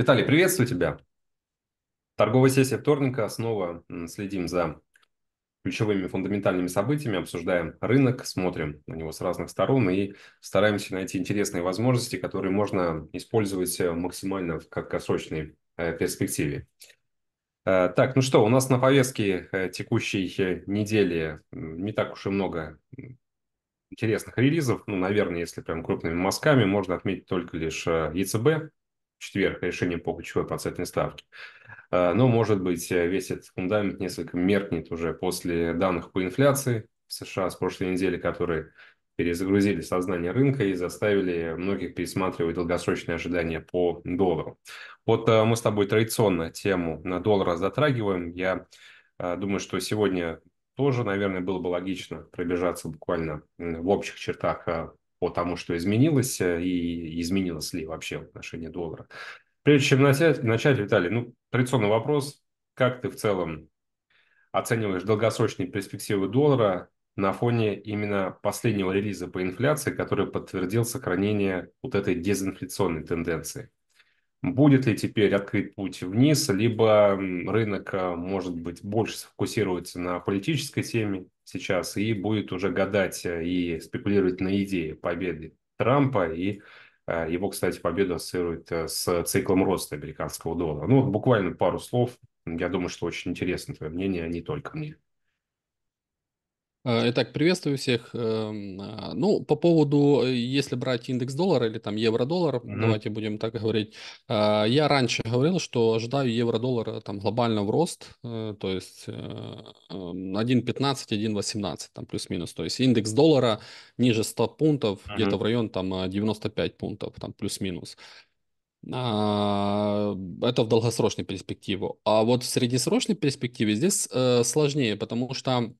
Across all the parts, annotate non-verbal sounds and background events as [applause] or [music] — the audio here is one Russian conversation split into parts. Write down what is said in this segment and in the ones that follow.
Виталий, приветствую тебя. Торговая сессия вторника. Снова следим за ключевыми фундаментальными событиями, обсуждаем рынок, смотрим на него с разных сторон и стараемся найти интересные возможности, которые можно использовать э, максимально в краткосрочной э, перспективе. Э, так, ну что, у нас на повестке текущей недели не так уж и много интересных релизов. Ну, наверное, если прям крупными мазками, можно отметить только лишь ЕЦБ, четверг решение по ключевой процентной ставке. Э, Но, ну, может быть, э, весь этот фундамент несколько меркнет уже после данных по инфляции в США с прошлой недели, которые перезагрузили сознание рынка и заставили многих пересматривать долгосрочные ожидания по доллару. Вот э, мы с тобой традиционно тему на доллара затрагиваем. Я думаю, что сегодня тоже, наверное, было бы логично пробежаться буквально в общих чертах по тому, что изменилось э, и изменилось ли вообще в отношении доллара. Прежде чем начать, начать, Виталий, ну, традиционный вопрос, как ты в целом оцениваешь долгосрочные перспективы доллара на фоне именно последнего релиза по инфляции, который подтвердил сохранение вот этой дезинфляционной тенденции? Будет ли теперь открыт путь вниз, либо рынок, э, может быть, больше сфокусируется на политической теме сейчас и будет уже гадать э, и спекулировать на идее победы Трампа и э, его, кстати, победу ассоциирует э, с циклом роста американского доллара. Ну, буквально пару слов. Я думаю, что очень интересно твое мнение, а не только мне. Э, итак, приветствую всех. Эм, а, ну, по поводу, э, если брать индекс доллара или там евро-доллар, mm-hmm. давайте будем так говорить. А, я раньше говорил, что ожидаю евро-доллара там глобально в рост, э, то есть 1.15, 1.18, эм, там плюс-минус. То есть индекс доллара ниже 100 пунктов, mm-hmm. где-то в район там 95 пунктов, там плюс-минус. А, это в долгосрочной перспективе. А вот в среднесрочной перспективе здесь сложнее, потому что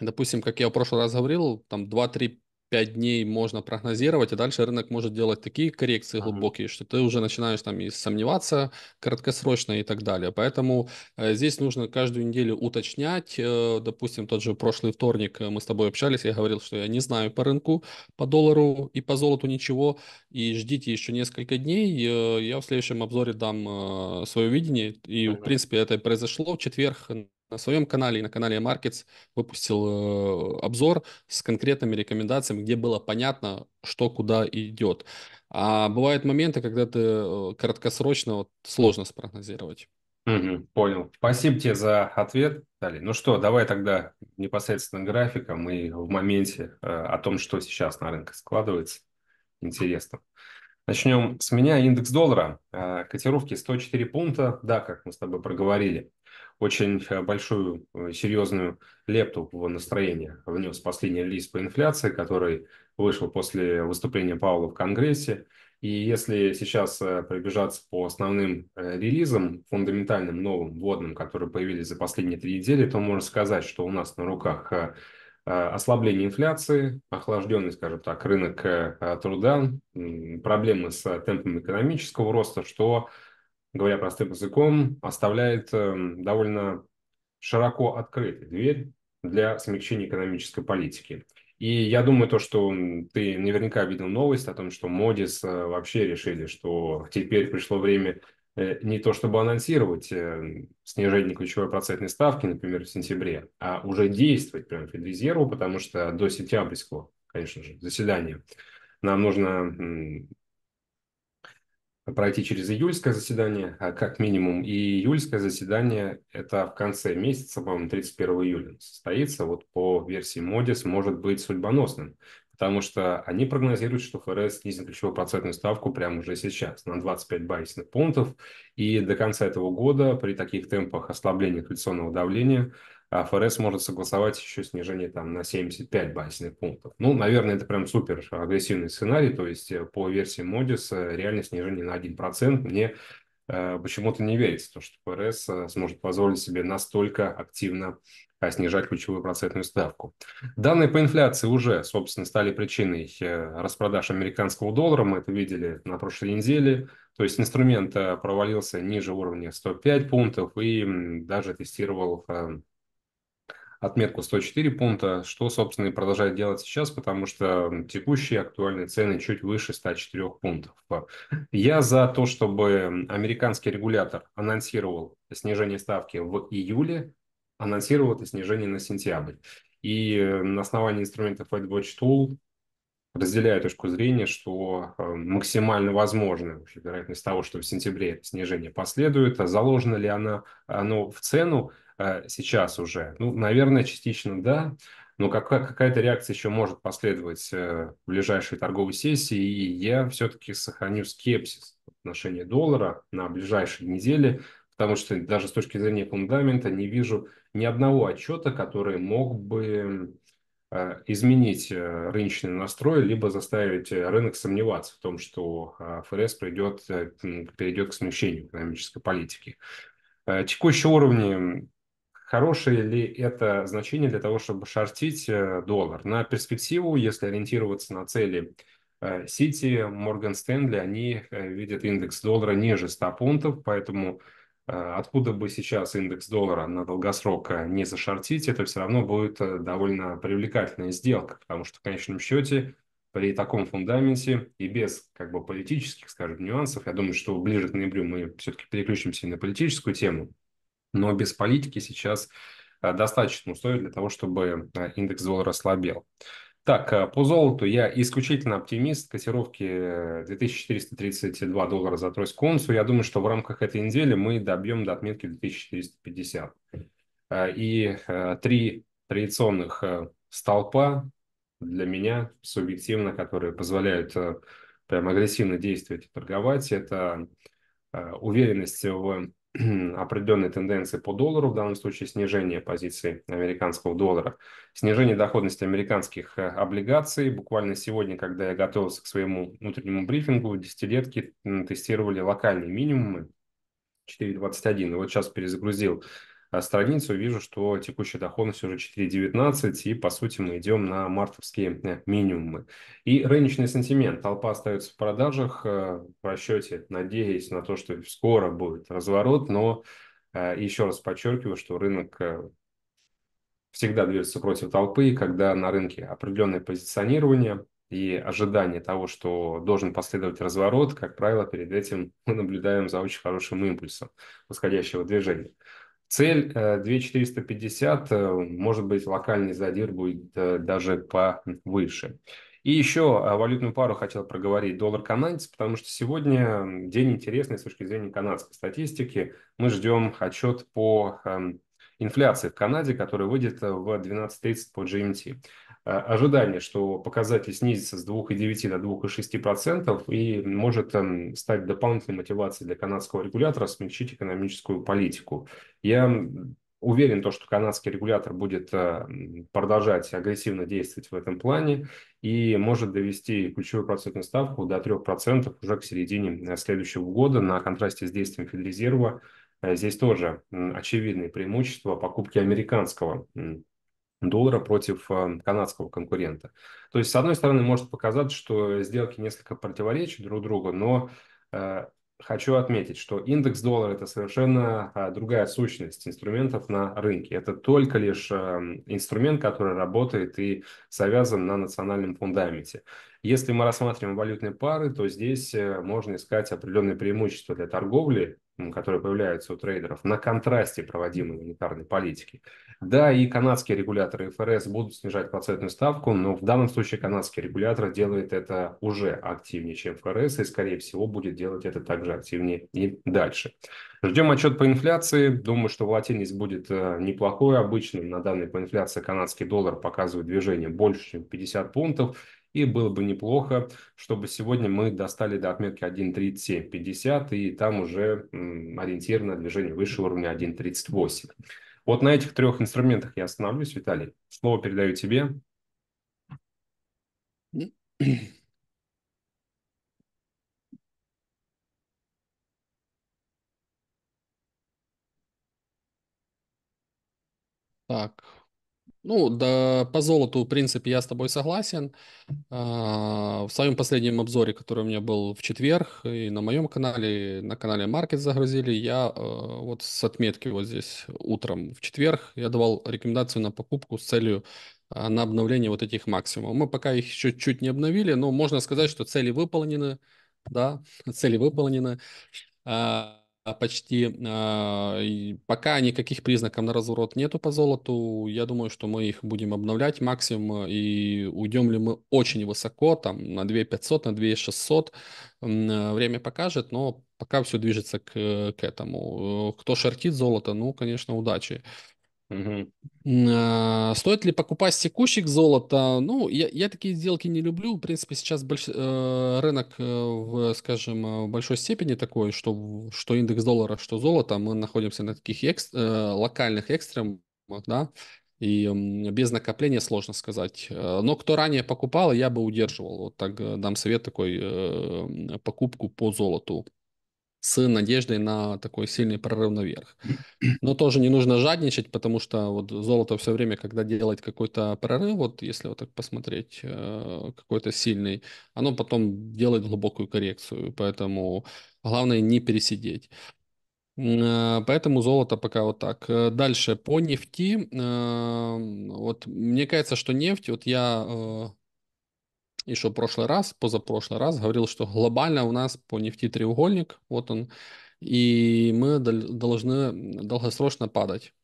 допустим, как я в прошлый раз говорил, там 2-3 5 дней можно прогнозировать, и а дальше рынок может делать такие коррекции ага. глубокие, что ты уже начинаешь там и сомневаться краткосрочно и так далее. Поэтому э, здесь нужно каждую неделю уточнять. Э, допустим, тот же прошлый вторник э, мы с тобой общались, я говорил, что я не знаю по рынку, по доллару и по золоту ничего, и ждите еще несколько дней. Э, я в следующем обзоре дам э, свое видение, и ага. в принципе это произошло в четверг на своем канале и на канале Markets выпустил э, обзор с конкретными рекомендациями, где было понятно, что куда идет. А бывают моменты, когда ты э, краткосрочно вот, сложно спрогнозировать. Угу, понял. Спасибо тебе за ответ, Дали. Ну что, давай тогда непосредственно графиком и в моменте э, о том, что сейчас на рынке складывается. Интересно. Начнем с меня. Индекс доллара. А, котировки 104 пункта. Да, как мы с тобой проговорили. Очень э, большую, э, серьезную лепту в настроение внес последний релиз по инфляции, который вышел после выступления Паула в Конгрессе. И если сейчас э, пробежаться по основным релизам, фундаментальным новым вводным, которые появились за последние три недели, то можно сказать, что у нас на руках Э, ослабление инфляции, охлажденный, скажем так, рынок э, труда, проблемы с темпами экономического роста, что, говоря простым языком, оставляет эм, довольно широко открытой дверь для смягчения экономической политики. И я думаю, то, что ты наверняка видел новость о том, что Модис э, вообще решили, что теперь пришло время Э, не то чтобы анонсировать эм, снижение ключевой процентной ставки, например, в сентябре, а уже действовать прямо Федрезерву, потому что до сентябрьского, конечно же, заседания нам нужно пройти через июльское заседание, а как минимум. И июльское заседание – это в конце месяца, по-моему, 31 июля состоится. Вот по версии Модис может быть судьбоносным потому что они прогнозируют, что ФРС снизит ключевую процентную ставку прямо уже сейчас на 25 базисных пунктов, и до конца этого года при таких темпах ослабления инфляционного давления а, ФРС может согласовать еще снижение там на 75 базисных пунктов. Ну, наверное, это прям супер агрессивный сценарий, то есть э, по версии Модис э, реальное снижение на 1%. Мне э, почему-то не верится, то, что ФРС сможет позволить себе настолько активно а снижать ключевую процентную ставку. Данные по инфляции уже, собственно, стали причиной э, распродаж американского доллара. Мы это видели на прошлой неделе. То есть инструмент э, провалился ниже уровня 105 пунктов и даже тестировал э, отметку 104 пункта, что, собственно, и продолжает делать сейчас, потому что текущие актуальные цены чуть выше 104 пунктов. Я за то, чтобы американский регулятор анонсировал снижение ставки в июле, анонсировал это снижение на сентябрь. И э, на основании инструмента AdWatch Tool разделяю точку зрения, что э, максимально возможна вероятность того, что в сентябре это снижение последует. А заложена ли она, оно в цену э, сейчас уже? Ну, наверное, частично да. Но какая- какая-то реакция еще может последовать в ближайшей торговой сессии, и я все-таки сохраню скепсис в отношении доллара на ближайшие недели, Потому что даже с точки зрения фундамента не вижу ни одного отчета, который мог бы э, изменить э, рыночный настрой, либо заставить э, рынок сомневаться в том, что ФРС придет, перейдет к смещению экономической политики. Текущие уровни хорошее ли это значение для того, чтобы шортить доллар. На перспективу, если ориентироваться на цели Сити, Морган Стэнли, они видят индекс доллара ниже 100 пунктов, поэтому Э, откуда бы сейчас индекс доллара на долгосрок э, не зашортить, это все равно будет э, довольно привлекательная сделка, потому что в конечном счете при таком фундаменте и без как бы политических, скажем, нюансов, я думаю, что ближе к ноябрю мы все-таки переключимся на политическую тему, но без политики сейчас достаточно условий для того, чтобы индекс доллара слабел. Так, э, по золоту я исключительно оптимист. Котировки 2432 э, доллара за тройскую унцию. Я думаю, что в рамках этой недели мы добьем до отметки 2450. Э, и три традиционных столпа для меня субъективно, которые позволяют прям агрессивно действовать и торговать, это уверенность в [clears throat] определенные тенденции по доллару, в данном случае снижение позиции американского доллара, снижение доходности американских э, облигаций. Буквально сегодня, когда я готовился к своему внутреннему брифингу, десятилетки тестировали локальные минимумы 4.21. И вот сейчас перезагрузил Э, страницу, вижу, что текущая доходность уже 4,19, и, по сути, мы идем на мартовские э, минимумы. И рыночный сантимент. Толпа остается в продажах, э, в расчете, надеясь на то, что скоро будет разворот, но еще раз подчеркиваю, что рынок всегда движется против толпы, и когда на рынке определенное позиционирование, и ожидание того, что должен последовать разворот, как правило, перед этим мы наблюдаем за очень хорошим импульсом восходящего движения. Цель 2450, э, э, может быть, локальный задир будет э, даже повыше. И еще валютную пару хотел проговорить доллар канадец, потому что сегодня день интересный с точки зрения канадской статистики. Мы ждем отчет по эм, инфляции в Канаде, который выйдет в 12.30 по GMT. А, ожидание, что показатель снизится с 2,9 до 2,6% и может эм, стать дополнительной мотивацией для канадского регулятора смягчить экономическую политику. Я уверен, то, что канадский регулятор будет э, продолжать агрессивно действовать в этом плане и может довести ключевую процентную ставку до 3% уже к середине э, следующего года на контрасте с действием Федрезерва. Э, здесь тоже очевидные преимущества покупки американского доллара против а, канадского конкурента. То есть, с одной стороны, может показаться, что сделки несколько противоречат друг другу, но э, хочу отметить, что индекс доллара – это совершенно э, другая сущность инструментов на рынке. Это только лишь э, инструмент, который работает и завязан на национальном фундаменте. Если мы рассматриваем валютные пары, то здесь э, можно искать определенные преимущества для торговли, которые появляются у трейдеров, на контрасте проводимой монетарной политики. Да, и канадские регуляторы ФРС будут снижать процентную ставку, но в данном случае канадский регулятор делает это уже активнее, чем ФРС, и, скорее всего, будет делать это также активнее и дальше. Ждем отчет по инфляции. Думаю, что волатильность будет э, неплохой, обычным. На данный по инфляции канадский доллар показывает движение больше, чем 50 пунктов. И было бы неплохо, чтобы сегодня мы достали до отметки 1.3750 и там уже ориентировано движение выше уровня 1.38. Вот на этих трех инструментах я остановлюсь, Виталий. Слово передаю тебе. Так, ну, да, по золоту, в принципе, я с тобой согласен. А, в своем последнем обзоре, который у меня был в четверг, и на моем канале, на канале Market загрузили, я а, вот с отметки вот здесь утром в четверг, я давал рекомендацию на покупку с целью а, на обновление вот этих максимумов. Мы пока их еще чуть не обновили, но можно сказать, что цели выполнены, да, [laughs] цели выполнены. А, почти. А, пока никаких признаков на разворот нету по золоту, я думаю, что мы их будем обновлять максимум, и уйдем ли мы очень высоко, там на 2500, на 2600, э, время покажет, но пока все движется к, э, к этому. Э, кто шортит золото, ну, конечно, удачи. Угу. Стоит ли покупать текущих золота? Ну, я, я такие сделки не люблю. В принципе, сейчас больш... Э, рынок, э, в, скажем, э, в большой степени такой, что, что индекс доллара, что золото, мы находимся на таких экс... локальных экстремах, да, и без накопления сложно сказать. Но кто ранее покупал, я бы удерживал. Вот так дам совет такой, покупку по золоту с надеждой на такой сильный прорыв наверх. [clears throat] Но тоже не нужно жадничать, потому что вот золото все время, когда делает какой-то прорыв, вот если вот так посмотреть, э, какой-то сильный, оно потом делает глубокую коррекцию, поэтому главное не пересидеть. Э, поэтому золото пока вот так. Э, дальше по нефти. Вот мне кажется, что нефть, вот я и что прошлый раз, позапрошлый раз говорил, что глобально у нас по нефти треугольник, вот он, и мы должны долгосрочно падать.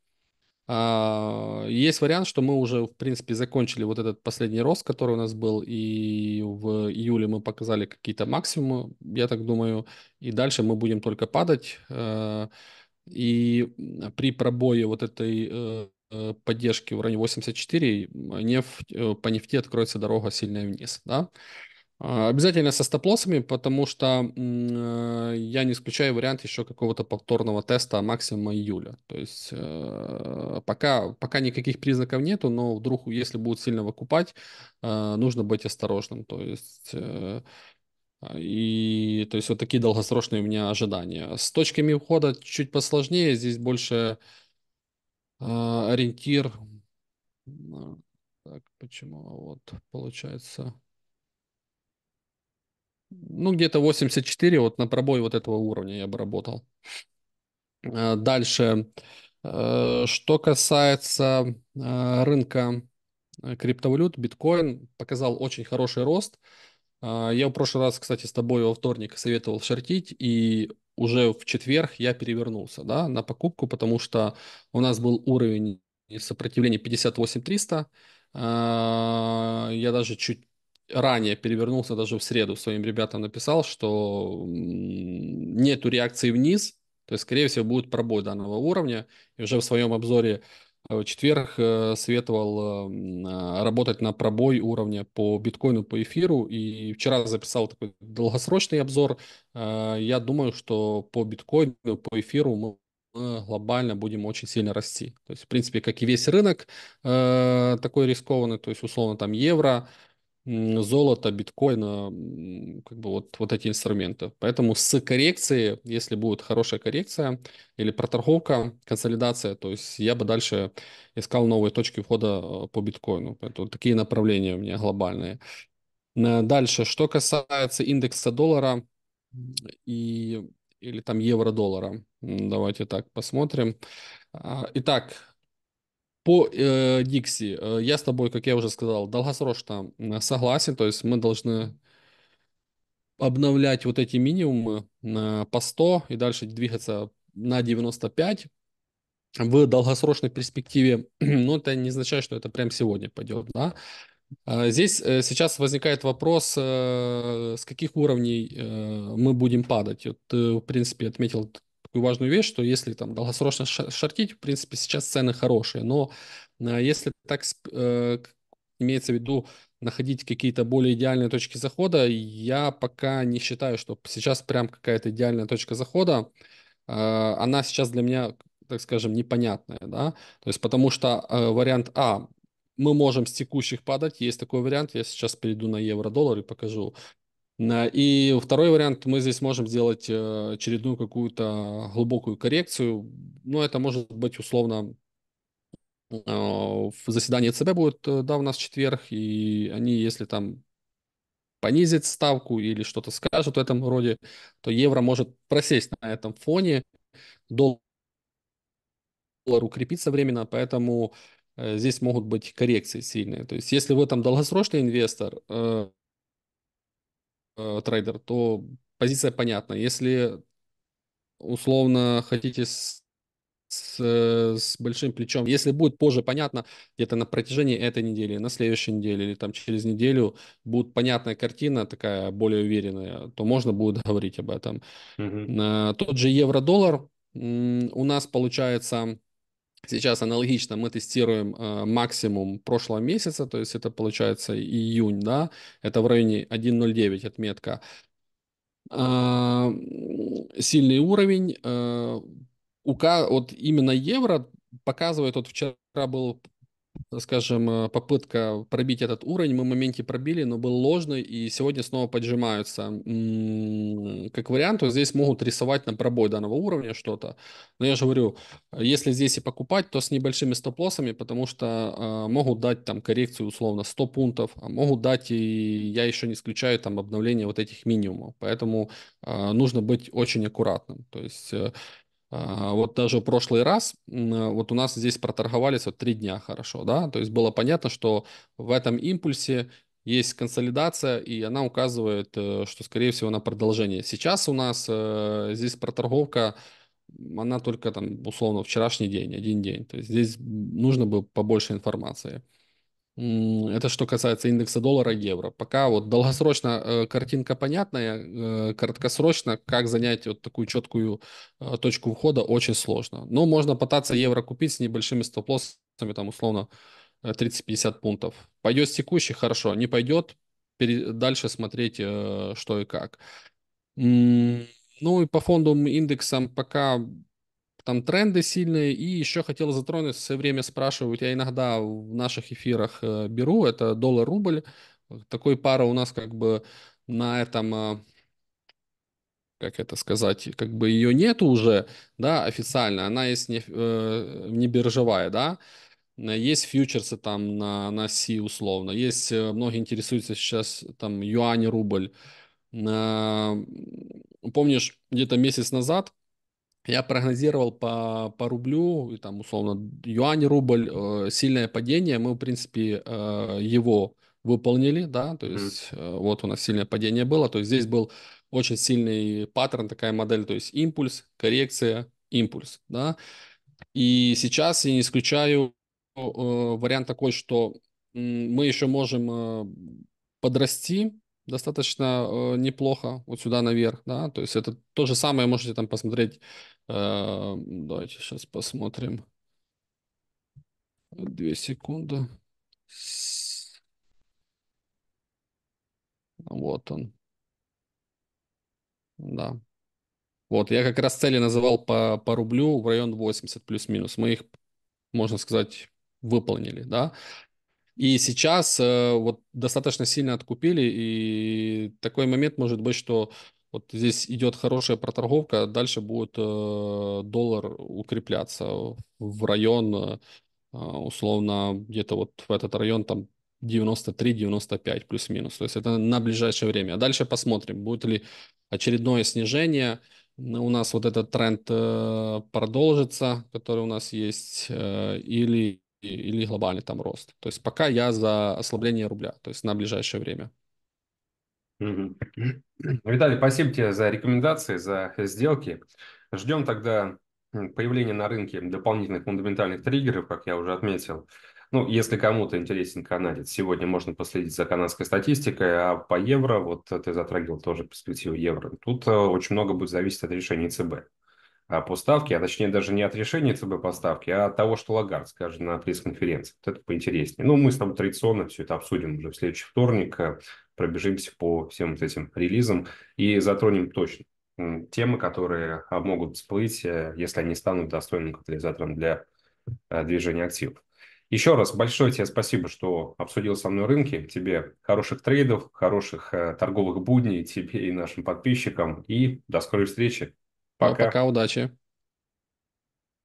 А, есть вариант, что мы уже, в принципе, закончили вот этот последний рост, который у нас был, и в июле мы показали какие-то максимумы, я так думаю, и дальше мы будем только падать. Э, и при пробое вот этой э, Э, поддержки в районе 84, нефть, э, по нефти откроется дорога сильная вниз. Да? А, обязательно со стоп-лоссами, потому что э, я не исключаю вариант еще какого-то повторного теста максимума июля. То есть э, пока, пока никаких признаков нету, но вдруг, если будут сильно выкупать, э, нужно быть осторожным. То есть э, а, и то есть вот такие долгосрочные у меня ожидания. С точками входа чуть посложнее, здесь больше а, ориентир. Так, почему? Вот, получается. Ну, где-то 84, вот на пробой вот этого уровня я бы работал. А, дальше. А, что касается рынка криптовалют, биткоин показал очень хороший рост. Я в прошлый раз, кстати, с тобой во вторник советовал шортить, и уже в четверг я перевернулся да, на покупку, потому что у нас был уровень сопротивления 58-300. А, я даже чуть ранее перевернулся, даже в среду своим ребятам написал, что нету реакции вниз, то есть, скорее всего, будет пробой данного уровня. И уже в своем обзоре в э, четверг э, советовал эм, а, работать на пробой уровня по биткоину, по эфиру. И вчера записал такой долгосрочный обзор. Э, я думаю, что по биткоину, по эфиру мы глобально будем очень сильно расти. То есть, в принципе, как и весь рынок такой рискованный, то есть, условно, там евро, золота, биткоина, как бы вот, вот эти инструменты. Поэтому с коррекции, если будет хорошая коррекция или проторговка, консолидация, то есть я бы дальше искал новые точки входа э, по биткоину. Поэтому такие направления у меня глобальные. Дальше, что касается индекса доллара и или там евро-доллара. Давайте так посмотрим. А, итак, по э, Дикси, э, я с тобой, как я уже сказал, долгосрочно согласен, то есть мы должны обновлять вот эти минимумы э, по 100 и дальше двигаться на 95 в долгосрочной перспективе, [clears throat] но это не означает, что это прям сегодня пойдет, да. А здесь э, сейчас возникает вопрос, э, с каких уровней мы будем падать. Вот ты, в принципе, отметил такую важную вещь, что если там долгосрочно шортить, в принципе, сейчас цены хорошие, но э, если так э, имеется в виду находить какие-то более идеальные точки захода, я пока не считаю, что сейчас прям какая-то идеальная точка захода. Э, она сейчас для меня, так скажем, непонятная, да, то есть потому что вариант А мы можем с текущих падать. Есть такой вариант. Я сейчас перейду на евро-доллар и покажу. И второй вариант, мы здесь можем сделать э, очередную какую-то глубокую коррекцию. Но ну, это может быть условно э, в заседании ЦБ будет, э, да, у нас четверг, и они, если там понизят ставку или что-то скажут в этом роде, то евро может просесть на этом фоне, доллар укрепится временно, поэтому здесь могут быть коррекции сильные. То есть если вы там долгосрочный инвестор, э, трейдер, то позиция понятна. Если условно хотите с, с, э, с большим плечом, если будет позже понятно, где-то на протяжении этой недели, на следующей неделе или там через неделю будет понятная картина, такая более уверенная, то можно будет [laughs] говорить об этом. Mm-hmm. Э, тот же евро-доллар у нас получается Сейчас аналогично мы тестируем э, максимум прошлого месяца, то есть это получается июнь, да, это в районе 1.09 отметка. Э, сильный уровень. Э, УК, вот именно евро показывает, вот вчера был скажем, э, попытка пробить этот уровень. Мы в моменте пробили, но был ложный, и сегодня снова поджимаются. Как вариант, вот здесь могут рисовать на пробой данного уровня что-то. Но я же говорю, если здесь и покупать, то с небольшими стоп-лоссами, потому что э, могут дать там коррекцию условно 100 пунктов, а могут дать, и я еще не исключаю там обновление вот этих минимумов. Поэтому э, нужно быть очень аккуратным. То есть э, а, вот даже в прошлый раз, э, вот у нас здесь проторговались вот три дня хорошо, да, то есть было понятно, что в этом импульсе есть консолидация, и она указывает, э, что, скорее всего, на продолжение. Сейчас у нас э, здесь проторговка, она только там, условно, вчерашний день, один день, то есть здесь нужно было побольше информации. Это что касается индекса доллара и евро. Пока вот долгосрочно э, картинка понятная, э, краткосрочно как занять вот такую четкую э, точку входа очень сложно. Но можно пытаться евро купить с небольшими стоп-лоссами, там условно 30-50 пунктов. Пойдет с текущей, хорошо, не пойдет, дальше смотреть что и как. Ну и по фондовым индексам пока там тренды сильные. И еще хотел затронуть, все время спрашивают, я иногда в наших эфирах э, беру, это доллар-рубль. Такой пара у нас как бы на этом э, как это сказать, как бы ее нету уже, да, официально, она есть не, э, не биржевая, да, есть фьючерсы там на, на Си условно, есть, э, многие интересуются сейчас там юань, рубль, э, помнишь, где-то месяц назад я прогнозировал по, по рублю, там, условно, юань, рубль, э, сильное падение. Мы, в принципе, э, его выполнили, да, то есть э, вот у нас сильное падение было. То есть здесь был очень сильный паттерн, такая модель, то есть импульс, коррекция, импульс, да. И сейчас я не исключаю э, вариант такой, что мы еще можем э, подрасти, достаточно э, неплохо вот сюда наверх, да, то есть это то же самое, можете там посмотреть, э, давайте сейчас посмотрим, две секунды, вот он, да, вот, я как раз цели называл по, по рублю в район 80 плюс-минус, мы их, можно сказать, выполнили, да, и сейчас э, вот достаточно сильно откупили, и такой момент может быть, что вот здесь идет хорошая проторговка, а дальше будет э, доллар укрепляться в район, э, условно, где-то вот в этот район там 93-95 плюс-минус. То есть это на ближайшее время. А дальше посмотрим, будет ли очередное снижение. Ну, у нас вот этот тренд э, продолжится, который у нас есть, э, или или глобальный там рост. То есть пока я за ослабление рубля, то есть на ближайшее время. [clears throat] Виталий, спасибо тебе за рекомендации, за сделки. Ждем тогда появления на рынке дополнительных фундаментальных триггеров, как я уже отметил. Ну, если кому-то интересен канадец, сегодня можно последить за канадской статистикой, а по евро, вот э, ты затрагивал тоже перспективу евро. Тут э, очень много будет зависеть от решения ЦБ. А, поставки, а точнее даже не от решения ЦБ по ставке, а от того, что Лагард скажет на пресс-конференции. Вот это поинтереснее. Ну, мы с тобой традиционно все это обсудим уже в следующий вторник, а, пробежимся по всем вот этим релизам и затронем точно темы, которые а, могут всплыть, э, если они станут достойным катализатором для движения активов. Еще раз большое тебе спасибо, что обсудил со мной рынки. Тебе хороших трейдов, хороших э, торговых будней, тебе и нашим подписчикам. И до скорой встречи. Пока. Пока, удачи.